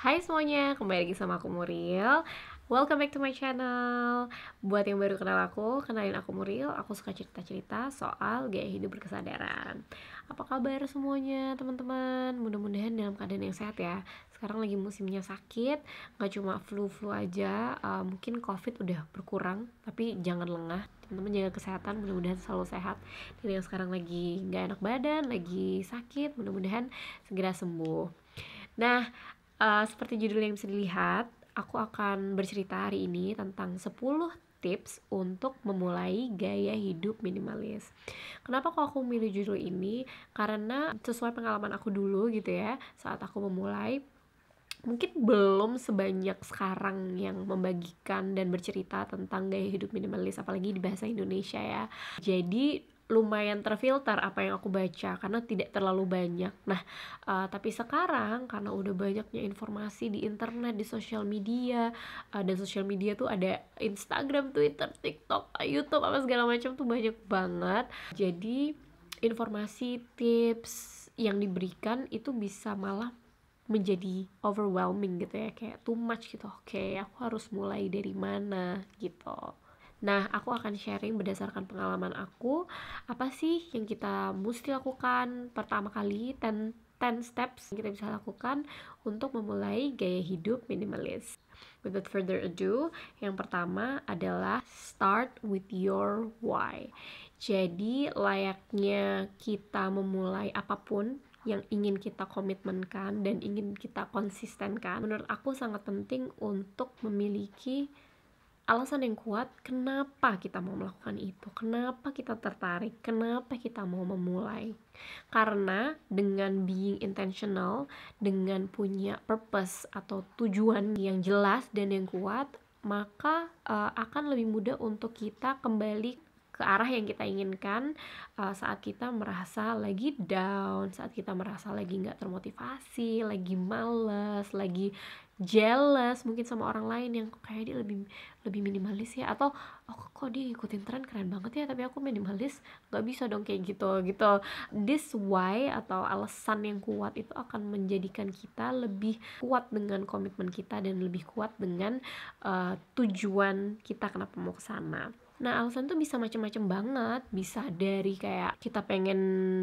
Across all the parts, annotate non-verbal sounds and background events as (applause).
Hai semuanya, kembali lagi sama aku Muriel Welcome back to my channel Buat yang baru kenal aku, kenalin aku Muriel Aku suka cerita-cerita soal gaya hidup berkesadaran Apa kabar semuanya teman-teman? Mudah-mudahan dalam keadaan yang sehat ya Sekarang lagi musimnya sakit Gak cuma flu-flu aja uh, Mungkin covid udah berkurang Tapi jangan lengah teman-teman jaga kesehatan mudah-mudahan selalu sehat dan yang sekarang lagi nggak enak badan lagi sakit mudah-mudahan segera sembuh nah Eh, seperti judul yang bisa dilihat, aku akan bercerita hari ini tentang 10 tips untuk memulai gaya hidup minimalis. Kenapa kok aku milih judul ini? Karena sesuai pengalaman aku dulu gitu ya, saat aku memulai mungkin belum sebanyak sekarang yang membagikan dan bercerita tentang gaya hidup minimalis apalagi di bahasa Indonesia ya. Jadi lumayan terfilter apa yang aku baca karena tidak terlalu banyak. Nah, uh, tapi sekarang karena udah banyaknya informasi di internet, di sosial media, uh, dan sosial media tuh ada Instagram, Twitter, TikTok, YouTube apa segala macam tuh banyak banget. Jadi informasi, tips yang diberikan itu bisa malah menjadi overwhelming gitu ya kayak too much gitu. Oke, okay, aku harus mulai dari mana gitu. Nah, aku akan sharing berdasarkan pengalaman aku, apa sih yang kita mesti lakukan pertama kali ten 10 steps yang kita bisa lakukan untuk memulai gaya hidup minimalis. Without further ado, yang pertama adalah start with your why. Jadi, layaknya kita memulai apapun yang ingin kita komitmenkan dan ingin kita konsistenkan, menurut aku sangat penting untuk memiliki alasan yang kuat kenapa kita mau melakukan itu, kenapa kita tertarik, kenapa kita mau memulai. Karena dengan being intentional, dengan punya purpose atau tujuan yang jelas dan yang kuat, maka uh, akan lebih mudah untuk kita kembali ke arah yang kita inginkan uh, saat kita merasa lagi down, saat kita merasa lagi nggak termotivasi, lagi males, lagi jealous mungkin sama orang lain yang kayak dia lebih lebih minimalis ya atau oh kok dia ngikutin tren keren banget ya tapi aku minimalis nggak bisa dong kayak gitu gitu this why atau alasan yang kuat itu akan menjadikan kita lebih kuat dengan komitmen kita dan lebih kuat dengan uh, tujuan kita kenapa mau ke sana Nah, alasan tuh bisa macam-macam banget. Bisa dari kayak kita pengen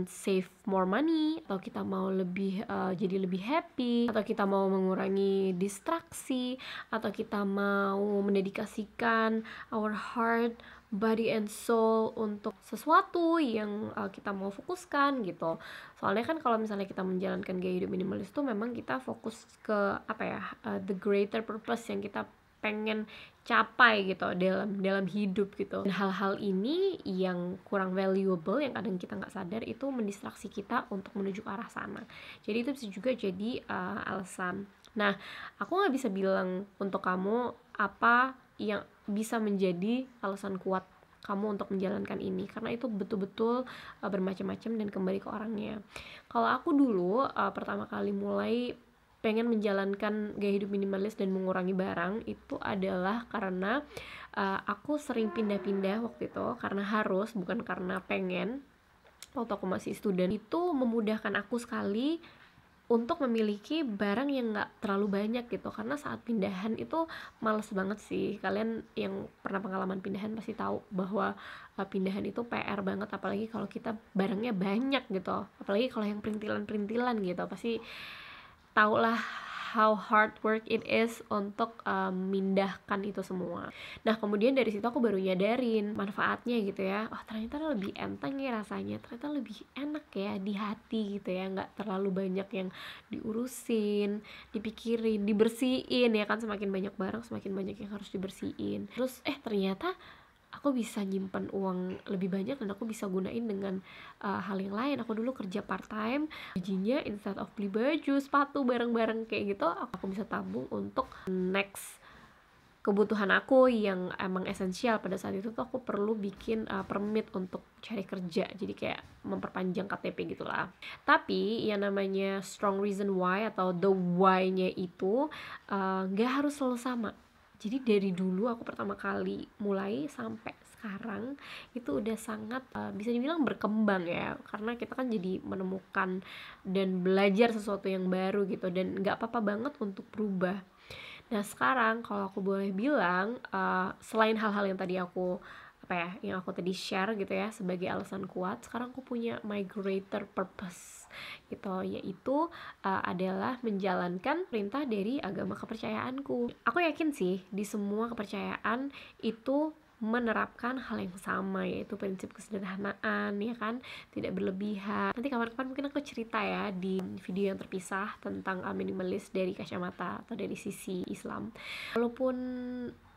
save more money, atau kita mau lebih uh, jadi lebih happy, atau kita mau mengurangi distraksi, atau kita mau mendedikasikan our heart, body and soul untuk sesuatu yang uh, kita mau fokuskan gitu. Soalnya kan kalau misalnya kita menjalankan gaya hidup minimalis tuh memang kita fokus ke apa ya, uh, the greater purpose yang kita pengen capai gitu dalam dalam hidup gitu hal-hal ini yang kurang valuable yang kadang kita nggak sadar itu mendistraksi kita untuk menuju ke arah sana jadi itu bisa juga jadi uh, alasan nah aku nggak bisa bilang untuk kamu apa yang bisa menjadi alasan kuat kamu untuk menjalankan ini karena itu betul-betul uh, bermacam-macam dan kembali ke orangnya. Kalau aku dulu uh, pertama kali mulai pengen menjalankan gaya hidup minimalis dan mengurangi barang itu adalah karena uh, aku sering pindah-pindah waktu itu karena harus bukan karena pengen waktu aku masih student itu memudahkan aku sekali untuk memiliki barang yang nggak terlalu banyak gitu karena saat pindahan itu males banget sih kalian yang pernah pengalaman pindahan pasti tahu bahwa eh, pindahan itu PR banget apalagi kalau kita barangnya banyak gitu apalagi kalau yang perintilan-perintilan gitu pasti tau lah how hard work it is untuk um, mindahkan itu semua. Nah kemudian dari situ aku baru nyadarin manfaatnya gitu ya. Oh ternyata lebih enteng ya rasanya, ternyata lebih enak ya di hati gitu ya, nggak terlalu banyak yang diurusin, dipikirin, dibersihin ya kan semakin banyak barang semakin banyak yang harus dibersihin. Terus eh ternyata aku bisa nyimpan uang lebih banyak dan aku bisa gunain dengan uh, hal yang lain aku dulu kerja part time gajinya instead of beli baju sepatu bareng-bareng kayak gitu aku bisa tabung untuk next kebutuhan aku yang emang esensial pada saat itu tuh aku perlu bikin uh, permit untuk cari kerja jadi kayak memperpanjang KTP gitulah tapi yang namanya strong reason why atau the why-nya itu eh, nggak uh, harus selalu sama jadi dari dulu aku pertama kali mulai sampai sekarang itu udah sangat uh, bisa dibilang berkembang ya karena kita kan jadi menemukan dan belajar sesuatu yang baru gitu dan nggak apa-apa banget untuk berubah nah sekarang kalau aku boleh bilang uh, selain hal-hal yang tadi aku apa ya yang aku tadi share gitu ya sebagai alasan kuat sekarang aku punya my greater purpose gitu yaitu uh, adalah menjalankan perintah dari agama kepercayaanku aku yakin sih di semua kepercayaan itu menerapkan hal yang sama yaitu prinsip kesederhanaan ya kan tidak berlebihan nanti kapan-kapan mungkin aku cerita ya di video yang terpisah tentang eh, minimalis dari kacamata atau dari sisi Islam walaupun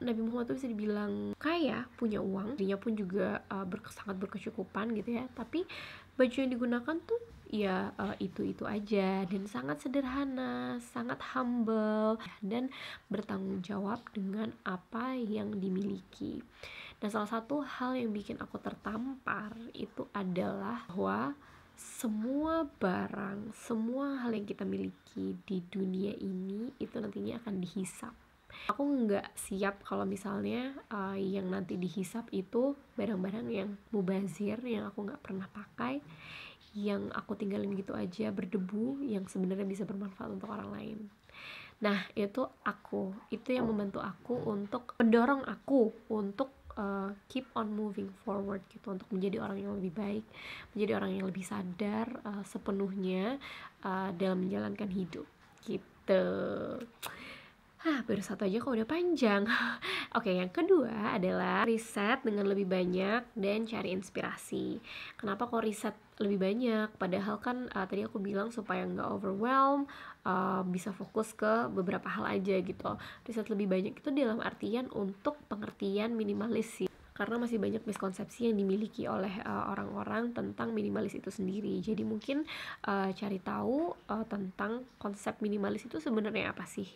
Nabi Muhammad itu bisa dibilang kaya punya uang dirinya pun juga uh, sangat berkecukupan gitu ya tapi baju yang digunakan tuh ya itu eh, itu-itu aja dan sangat sederhana, sangat humble dan bertanggung jawab dengan apa yang dimiliki. Nah, salah satu hal yang bikin aku tertampar itu adalah bahwa semua barang, semua hal yang kita miliki di dunia ini itu nantinya akan dihisap. Aku nggak siap kalau misalnya uh, yang nanti dihisap itu barang-barang yang mubazir yang aku nggak pernah pakai, yang aku tinggalin gitu aja berdebu yang sebenarnya bisa bermanfaat untuk orang lain nah itu aku itu yang membantu aku untuk mendorong aku untuk uh, keep on moving forward gitu untuk menjadi orang yang lebih baik menjadi orang yang lebih sadar uh, sepenuhnya uh, dalam menjalankan hidup gitu Hah, baru satu aja kok udah panjang. (laughs) Oke, yang kedua adalah riset dengan lebih banyak dan cari inspirasi. Kenapa kok riset lebih banyak? Padahal kan uh, tadi aku bilang supaya nggak overwhelm, uh, bisa fokus ke beberapa hal aja gitu. Riset lebih banyak itu dalam artian untuk pengertian minimalis sih karena masih banyak miskonsepsi yang dimiliki oleh eh, orang-orang uh, tentang minimalis itu sendiri. Jadi mungkin uh, cari tahu uh, tentang konsep minimalis itu sebenarnya apa sih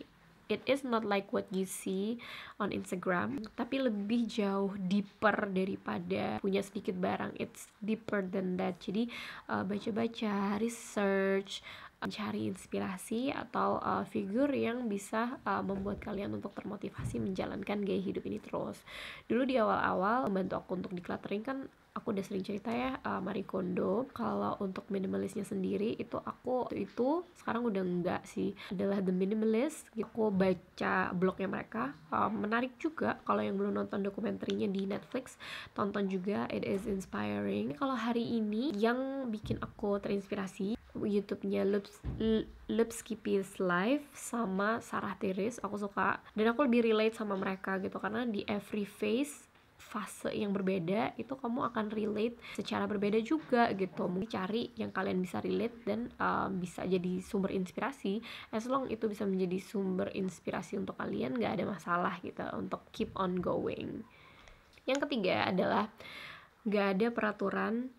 it is not like what you see on Instagram tapi lebih jauh deeper daripada punya sedikit barang it's deeper than that jadi uh, baca-baca uh, research mencari inspirasi atau uh, figur yang bisa uh, membuat kalian untuk termotivasi menjalankan gaya hidup ini terus. Dulu di awal-awal membantu aku untuk decluttering kan aku udah sering cerita ya uh, Marie Kondo kalau untuk minimalisnya sendiri itu aku itu sekarang udah enggak sih adalah The Minimalist aku baca blognya mereka uh, menarik juga kalau yang belum nonton dokumenternya di Netflix tonton juga it is inspiring kalau hari ini yang bikin aku terinspirasi YouTube-nya Lips, Lupski Peace Life sama Sarah Tiris aku suka dan aku lebih relate sama mereka gitu karena di every phase fase yang berbeda itu kamu akan relate secara berbeda juga gitu mungkin cari yang kalian bisa relate dan um, bisa jadi sumber inspirasi as long itu bisa menjadi sumber inspirasi untuk kalian nggak ada masalah gitu untuk keep on going yang ketiga adalah nggak ada peraturan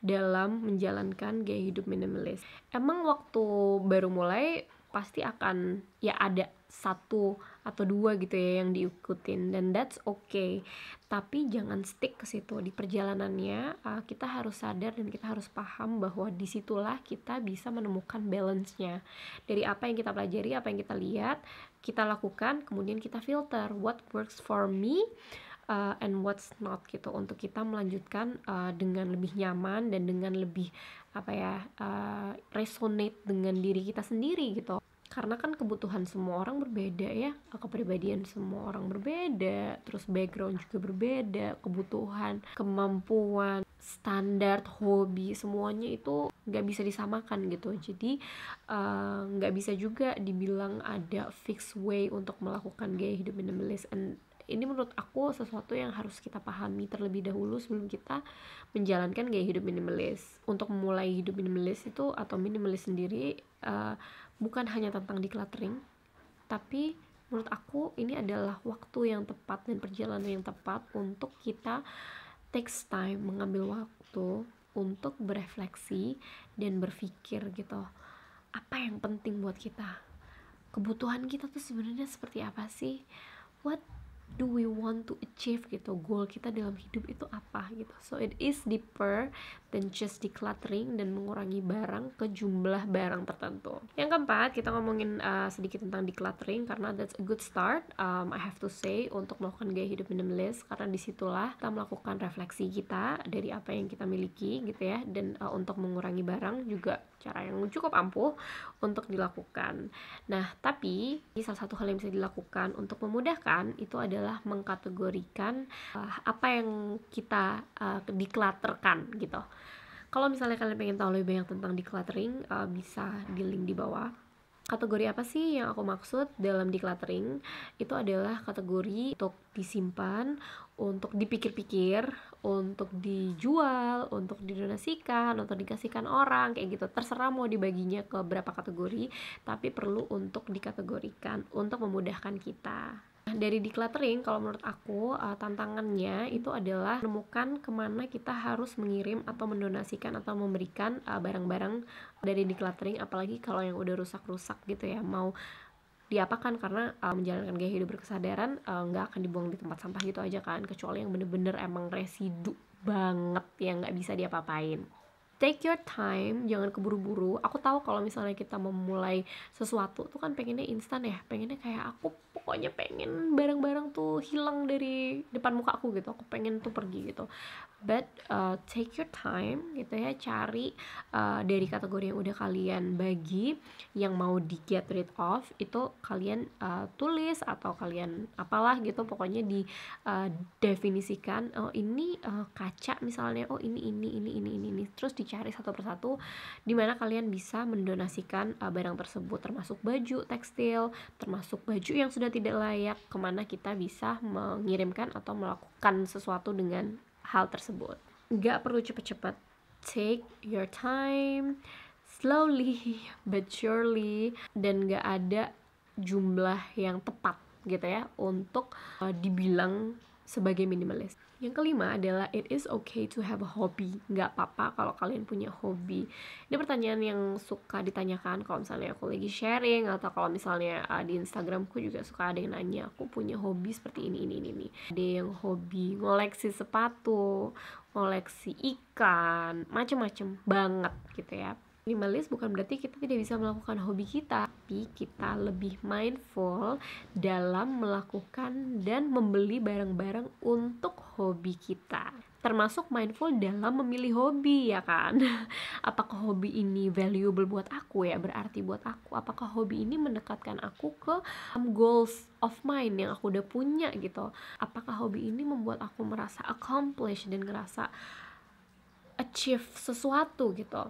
dalam menjalankan gaya hidup minimalis. Emang waktu baru mulai pasti akan ya ada satu atau dua gitu ya yang diikutin dan that's okay tapi jangan stick ke situ di perjalanannya eh, kita harus sadar dan kita harus paham bahwa disitulah kita bisa menemukan balance nya dari apa yang kita pelajari apa yang kita lihat kita lakukan kemudian kita filter what works for me uh, and what's not gitu untuk kita melanjutkan uh, dengan lebih nyaman dan dengan lebih apa ya uh, resonate dengan diri kita sendiri gitu karena kan kebutuhan semua orang berbeda ya kepribadian semua orang berbeda terus background juga berbeda kebutuhan kemampuan standar hobi semuanya itu nggak bisa disamakan gitu jadi nggak uh, bisa juga dibilang ada fixed way untuk melakukan gaya hidup minimalis and ini menurut aku sesuatu yang harus kita pahami terlebih dahulu sebelum kita menjalankan gaya hidup minimalis untuk memulai hidup minimalis itu atau minimalis sendiri uh, bukan hanya tentang decluttering tapi menurut aku ini adalah waktu yang tepat dan perjalanan yang tepat untuk kita takes time mengambil waktu untuk berefleksi dan berpikir gitu apa yang penting buat kita kebutuhan kita tuh sebenarnya seperti apa sih what do we want to achieve gitu goal kita dalam hidup itu apa gitu so it is deeper than just decluttering dan mengurangi barang ke jumlah barang tertentu yang keempat kita ngomongin uh, sedikit tentang decluttering karena that's a good start um, I have to say untuk melakukan gaya hidup minimalis karena disitulah kita melakukan refleksi kita dari apa yang kita miliki gitu ya dan uh, untuk mengurangi barang juga cara yang cukup ampuh untuk dilakukan. Nah, tapi salah satu hal yang bisa dilakukan untuk memudahkan itu adalah mengkategorikan uh, apa yang kita uh, eh, diklaterkan gitu. Kalau misalnya kalian pengen tahu lebih banyak tentang decluttering, uh, bisa di link di bawah. Kategori apa sih yang aku maksud dalam decluttering? Itu adalah kategori untuk disimpan, untuk dipikir-pikir, untuk dijual, untuk didonasikan, untuk dikasihkan orang kayak gitu. Terserah mau dibaginya ke berapa kategori, tapi perlu untuk dikategorikan untuk memudahkan kita. Nah, dari decluttering kalau menurut aku eh, tantangannya itu adalah menemukan kemana kita harus mengirim atau mendonasikan atau memberikan eh, barang-barang barang -barang dari decluttering apalagi kalau yang udah rusak-rusak gitu ya mau diapakan karena uh, menjalankan gaya hidup berkesadaran eh, nggak uh, akan dibuang di tempat sampah gitu aja kan kecuali yang bener-bener emang residu banget yang nggak bisa diapapain take your time jangan keburu-buru aku tahu kalau misalnya kita memulai sesuatu tuh kan pengennya instan ya pengennya kayak aku pokoknya pengen barang-barang tuh hilang dari depan muka aku gitu aku pengen tuh pergi gitu but uh, take your time gitu ya cari uh, dari kategori yang udah kalian bagi yang mau di get rid of itu kalian uh, tulis atau kalian apalah gitu pokoknya di uh, definisikan oh ini uh, kaca misalnya oh ini ini ini ini ini, terus di cari satu persatu di mana kalian bisa mendonasikan uh, barang tersebut termasuk baju tekstil termasuk baju yang sudah tidak layak kemana kita bisa mengirimkan atau melakukan sesuatu dengan hal tersebut nggak perlu cepet-cepet take your time slowly (laughs) but surely dan nggak ada jumlah yang tepat gitu ya untuk uh, dibilang sebagai minimalis. Yang kelima adalah it is okay to have a hobby. Nggak apa-apa kalau kalian punya hobi. Ini pertanyaan yang suka ditanyakan kalau misalnya aku lagi sharing atau kalau misalnya uh, di Instagramku juga suka ada yang nanya aku punya hobi seperti ini ini ini. ini. Ada yang hobi ngoleksi sepatu, ngoleksi ikan, macem-macem banget gitu ya minimalis bukan berarti kita tidak bisa melakukan hobi kita, tapi kita lebih mindful dalam melakukan dan membeli barang-barang untuk hobi kita. Termasuk mindful dalam memilih hobi ya kan. (laughs) Apakah hobi ini valuable buat aku ya, berarti buat aku. Apakah hobi ini mendekatkan aku ke um, goals of mine yang aku udah punya gitu. Apakah hobi ini membuat aku merasa accomplished dan ngerasa achieve sesuatu gitu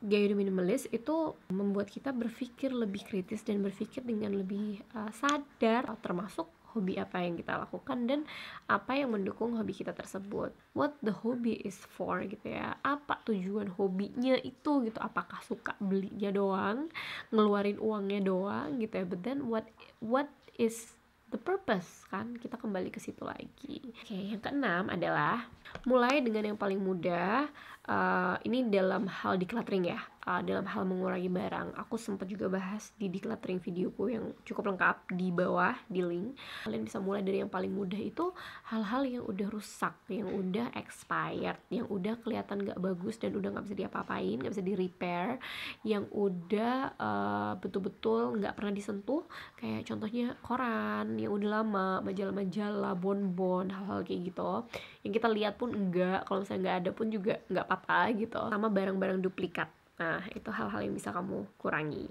gaya minimalis itu membuat kita berpikir lebih kritis dan berpikir dengan lebih uh, sadar termasuk hobi apa yang kita lakukan dan apa yang mendukung hobi kita tersebut. What the hobby is for gitu ya. Apa tujuan hobinya itu gitu. Apakah suka belinya doang, ngeluarin uangnya doang gitu ya. But then what what is the purpose kan kita kembali ke situ lagi oke okay, yang keenam adalah mulai dengan yang paling mudah uh, ini dalam hal decluttering ya uh, dalam hal mengurangi barang. Aku sempat juga bahas di decluttering videoku yang cukup lengkap di bawah di link. Kalian bisa mulai dari yang paling mudah itu hal-hal yang udah rusak, yang udah expired, yang udah kelihatan gak bagus dan udah gak bisa diapa-apain, gak bisa di repair, yang udah uh, betul-betul nggak gak pernah disentuh. Kayak contohnya koran yang udah lama, majalah-majalah, bonbon, hal-hal kayak gitu. Yang kita lihat pun enggak, kalau misalnya nggak ada pun juga nggak apa-apa gitu. Sama barang-barang duplikat Nah, itu hal-hal yang bisa kamu kurangi.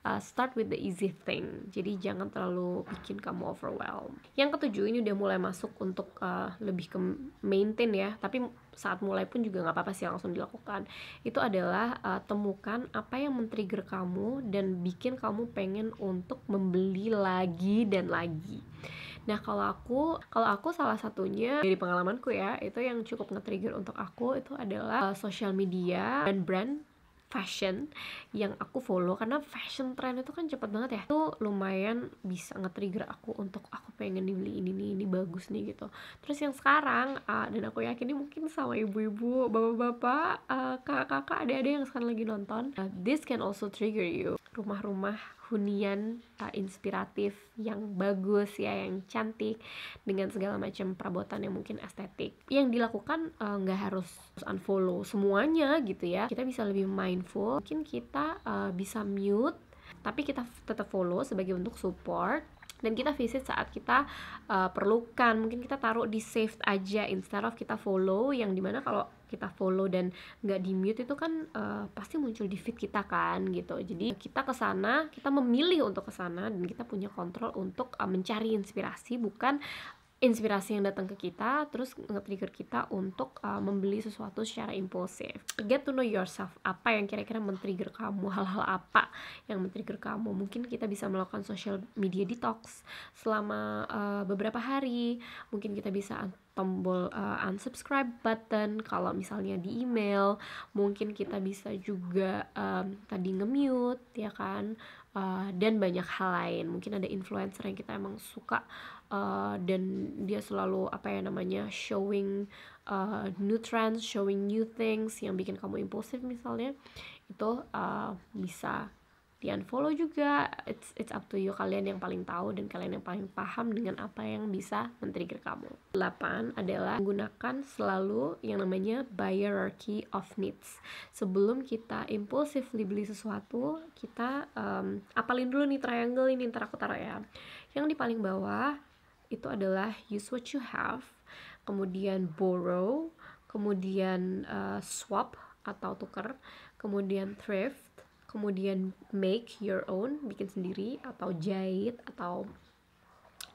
Uh, start with the easy thing. Jadi jangan terlalu bikin kamu overwhelm Yang ketujuh ini udah mulai masuk untuk uh, lebih ke maintain ya. Tapi saat mulai pun juga nggak apa-apa sih langsung dilakukan. Itu adalah uh, temukan apa yang men-trigger kamu dan bikin kamu pengen untuk membeli lagi dan lagi. Nah kalau aku kalau aku salah satunya dari pengalamanku ya itu yang cukup nge-trigger untuk aku itu adalah uh, social media dan brand fashion yang aku follow karena fashion trend itu kan cepet banget ya itu lumayan bisa nge-trigger aku untuk aku pengen dibeli ini nih ini bagus nih gitu terus yang sekarang uh, dan aku yakin ini mungkin sama ibu-ibu bapak-bapak uh, kakak-kakak ada ada yang sekarang lagi nonton uh, this can also trigger you rumah-rumah hunian uh, inspiratif yang bagus ya yang cantik dengan segala macam perabotan yang mungkin estetik yang dilakukan eh, nggak uh, harus unfollow semuanya gitu ya kita bisa lebih mindful mungkin kita uh, bisa mute tapi kita tetap follow sebagai untuk support dan kita visit saat kita uh, perlukan mungkin kita taruh di saved aja instead of kita follow yang dimana kalau kita follow dan nggak di mute itu kan uh, pasti muncul di feed kita kan gitu jadi kita ke sana kita memilih untuk ke sana dan kita punya kontrol untuk uh, mencari inspirasi bukan inspirasi yang datang ke kita terus nge-trigger kita untuk uh, membeli sesuatu secara impulsif get to know yourself apa yang kira-kira men-trigger kamu hal-hal apa yang men-trigger kamu mungkin kita bisa melakukan social media detox selama uh, beberapa hari mungkin kita bisa tombol uh, unsubscribe button kalau misalnya di email mungkin kita bisa juga um, tadi nge-mute ya kan uh, dan banyak hal lain mungkin ada influencer yang kita emang suka uh, dan dia selalu apa ya namanya showing uh, new trends showing new things yang bikin kamu impulsif misalnya itu uh, bisa di unfollow juga it's it's up to you kalian yang paling tahu dan kalian yang paling paham dengan apa yang bisa men-trigger kamu 8 adalah menggunakan selalu yang namanya hierarchy of needs sebelum kita impulsively beli sesuatu kita um, apalin dulu nih triangle ini ntar aku taruh ya yang di paling bawah itu adalah use what you have kemudian borrow kemudian uh, swap atau tuker, kemudian thrift, kemudian make your own bikin sendiri atau jahit atau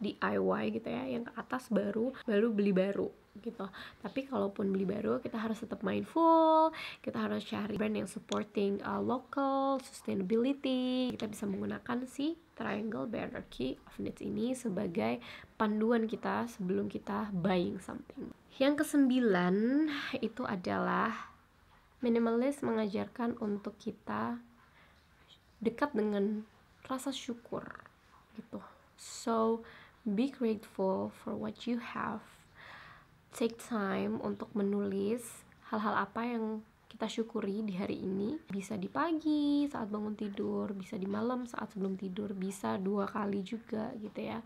DIY gitu ya yang ke atas baru baru beli baru gitu tapi kalaupun beli baru kita harus tetap mindful kita harus cari brand yang supporting uh, local sustainability kita bisa menggunakan si triangle banner key of needs ini sebagai panduan kita sebelum kita buying something yang kesembilan itu adalah minimalis mengajarkan untuk kita dekat dengan rasa syukur gitu so be grateful for what you have take time untuk menulis hal-hal apa yang kita syukuri di hari ini bisa di pagi saat bangun tidur bisa di malam saat sebelum tidur bisa dua kali juga gitu ya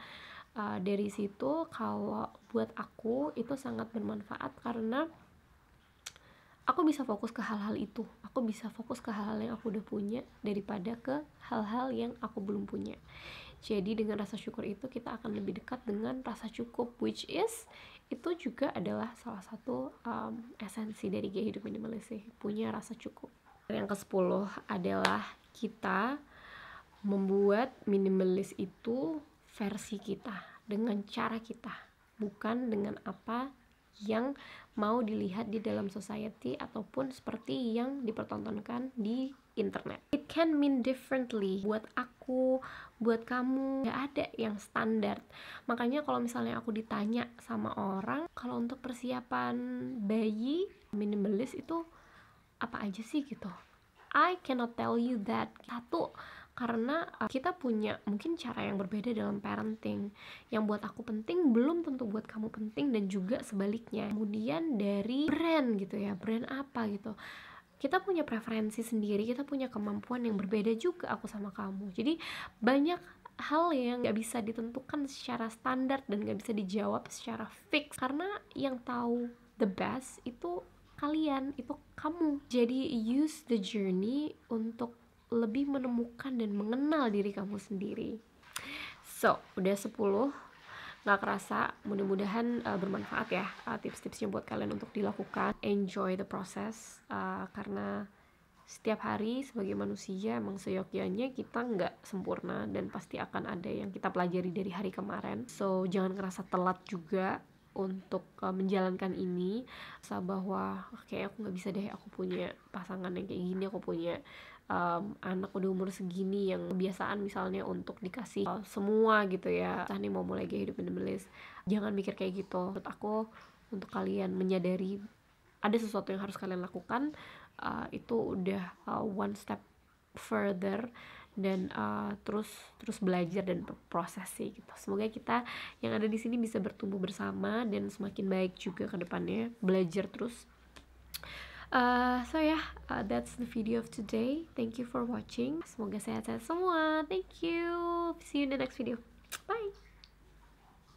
uh, dari situ kalau buat aku itu sangat bermanfaat karena aku bisa fokus ke hal-hal itu aku bisa fokus ke hal-hal yang aku udah punya daripada ke hal-hal yang aku belum punya jadi dengan rasa syukur itu kita akan lebih dekat dengan rasa cukup which is itu juga adalah salah satu um, esensi dari gaya hidup minimalis sih punya rasa cukup yang ke 10 adalah kita membuat minimalis itu versi kita dengan cara kita bukan dengan apa yang mau dilihat di dalam society ataupun seperti yang dipertontonkan di internet. It can mean differently buat aku, buat kamu, Gak ada yang standar. Makanya kalau misalnya aku ditanya sama orang, kalau untuk persiapan bayi minimalis itu apa aja sih gitu? I cannot tell you that. Satu, karena uh, kita punya mungkin cara yang berbeda dalam parenting yang buat aku penting belum tentu buat kamu penting dan juga sebaliknya kemudian dari brand gitu ya brand apa gitu kita punya preferensi sendiri kita punya kemampuan yang berbeda juga aku sama kamu jadi banyak hal yang gak bisa ditentukan secara standar dan gak bisa dijawab secara fix karena yang tahu the best itu kalian itu kamu jadi use the journey untuk lebih menemukan dan mengenal diri kamu sendiri. So, udah 10 nggak kerasa mudah-mudahan uh, bermanfaat ya eh, tips-tipsnya buat kalian untuk dilakukan enjoy the process uh, karena setiap hari sebagai manusia emang seyogyanya kita nggak sempurna dan pasti akan ada yang kita pelajari dari hari kemarin so jangan ngerasa telat juga untuk uh, menjalankan ini rasa bahwa kayak aku nggak bisa deh aku punya pasangan yang kayak gini aku punya um, anak udah umur segini yang kebiasaan misalnya untuk dikasih uh, semua gitu ya entah ini mau mulai gaya hidup minimalis jangan mikir kayak gitu menurut aku untuk kalian menyadari ada sesuatu yang harus kalian lakukan uh, itu udah uh, one step further dan uh, terus terus belajar dan proses sih gitu. Semoga kita yang ada di sini bisa bertumbuh bersama dan semakin baik juga ke depannya. Belajar terus Uh, so yeah uh, that's the video of today thank you for watching semoga sehat-sehat semua thank you see you in the next video bye